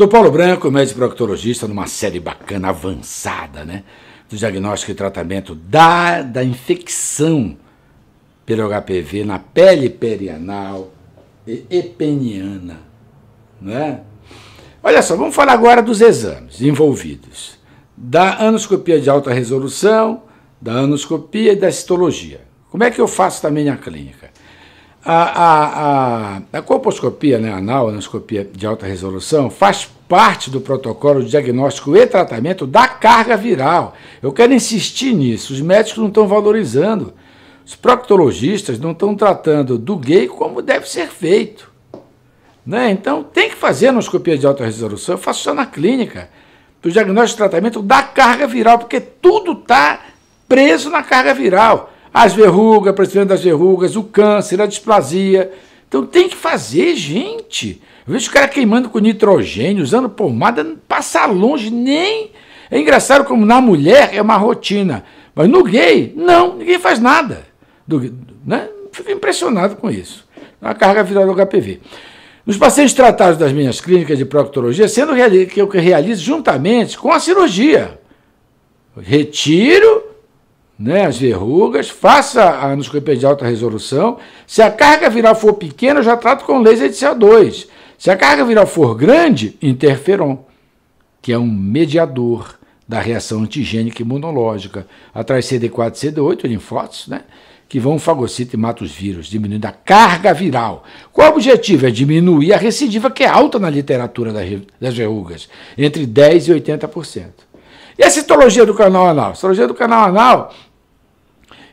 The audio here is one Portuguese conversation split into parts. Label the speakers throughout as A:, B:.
A: Dr. Paulo Branco, médico proctologista, numa série bacana, avançada, né? Do diagnóstico e tratamento da, da infecção pelo HPV na pele perianal e peniana, né? Olha só, vamos falar agora dos exames envolvidos. Da anoscopia de alta resolução, da anoscopia e da citologia. Como é que eu faço também na clínica? A, a, a, a colposcopia né, anal, anoscopia de alta resolução, faz parte do protocolo de diagnóstico e tratamento da carga viral. Eu quero insistir nisso, os médicos não estão valorizando. Os proctologistas não estão tratando do gay como deve ser feito. Né? Então tem que fazer anoscopia de alta resolução, eu faço só na clínica, do diagnóstico e tratamento da carga viral, porque tudo está preso na carga viral as verrugas, precisando das verrugas, o câncer, a displasia. Então tem que fazer, gente. Eu vejo o cara queimando com nitrogênio, usando pomada, não passa longe nem. É engraçado como na mulher é uma rotina, mas no gay, não, ninguém faz nada. Do, né? Fico impressionado com isso. É a carga viral do HPV. Nos pacientes tratados das minhas clínicas de proctologia, sendo que eu realizo juntamente com a cirurgia. Retiro né, as verrugas, faça a endoscopia de alta resolução. Se a carga viral for pequena, eu já trato com laser de CO2. Se a carga viral for grande, interferon, que é um mediador da reação antigênica imunológica. Atrai CD4 e CD8, linfócitos, né, que vão fagocito e mata os vírus, diminuindo a carga viral. Qual o objetivo? É diminuir a recidiva, que é alta na literatura das verrugas, entre 10% e 80%. E a citologia do canal anal? A citologia do canal anal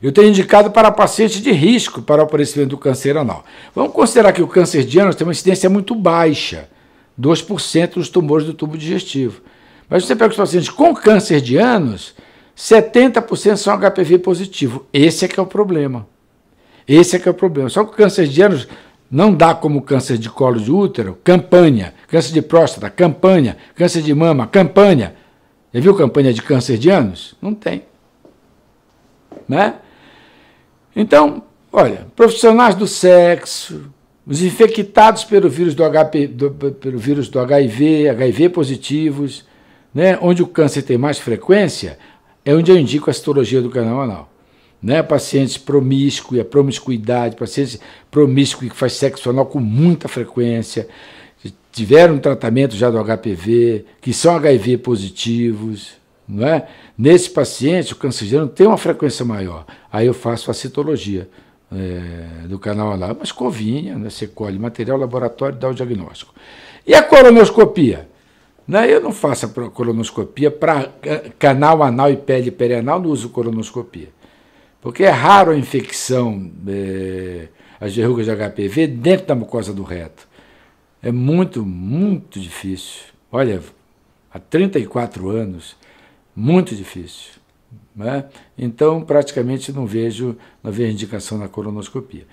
A: eu tenho indicado para pacientes de risco para o aparecimento do câncer anal. Vamos considerar que o câncer de ânus tem uma incidência muito baixa, 2% dos tumores do tubo digestivo. Mas você pega os pacientes com câncer de ânus, 70% são HPV positivo. Esse é que é o problema. Esse é que é o problema. Só que o câncer de ânus não dá como câncer de colo de útero, campanha, câncer de próstata, campanha, câncer de mama, campanha. Já viu campanha de câncer de ânus? Não tem. Né? Então, olha, profissionais do sexo, os infectados pelo vírus do, HP, do, pelo vírus do HIV, HIV positivos, né, onde o câncer tem mais frequência, é onde eu indico a citologia do canal anal. Né, pacientes promíscuos, a promiscuidade, pacientes promíscuos que faz sexo anal com muita frequência, tiveram tratamento já do HPV, que são HIV positivos, não é? Nesse paciente, o cancerígeno tem uma frequência maior. Aí eu faço a citologia é, do canal anal mas covinha, né? você colhe material laboratório e dá o diagnóstico. E a colonoscopia? Não, né? eu não faço a colonoscopia para é, canal anal e pele perianal, não uso colonoscopia. Porque é raro a infecção, é, as verrugas de HPV, dentro da mucosa do reto. É muito, muito difícil. Olha, há 34 anos muito difícil. Né? Então, praticamente não vejo, não vejo indicação na colonoscopia.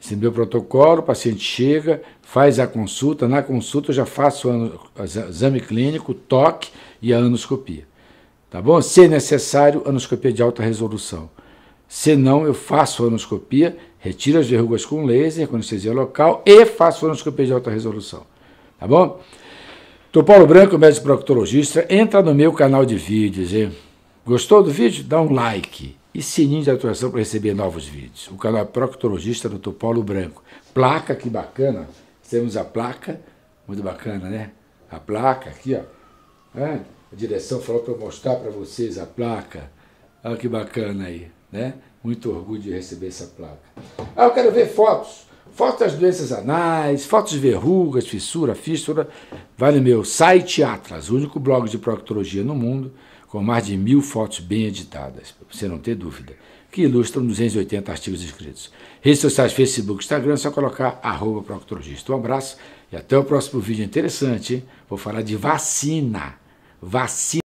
A: Esse meu protocolo, o paciente chega, faz a consulta, na consulta eu já faço o exame clínico, toque e a anoscopia. Tá bom? Se é necessário, anoscopia de alta resolução. Se não, eu faço a anoscopia, retiro as verrugas com laser, com anestesia local e faço a anoscopia de alta resolução. Tá bom? Doutor Paulo Branco, médico proctologista, entra no meu canal de vídeos. Hein? Gostou do vídeo? Dá um like e sininho de atuação para receber novos vídeos. O canal é proctologista Doutor Paulo Branco. Placa, que bacana. Temos a placa, muito bacana, né? A placa aqui, ó. a direção falou para mostrar para vocês a placa. Olha que bacana aí, né? Muito orgulho de receber essa placa. Ah, eu quero ver fotos. Fotos das doenças anais, fotos de verrugas, fissura, fístula, vai no meu site Atlas, o único blog de proctologia no mundo, com mais de mil fotos bem editadas, para você não ter dúvida, que ilustram 280 artigos escritos. Redes sociais, Facebook, Instagram, é só colocar arroba proctologista. Um abraço e até o próximo vídeo interessante. Vou falar de vacina. Vacina.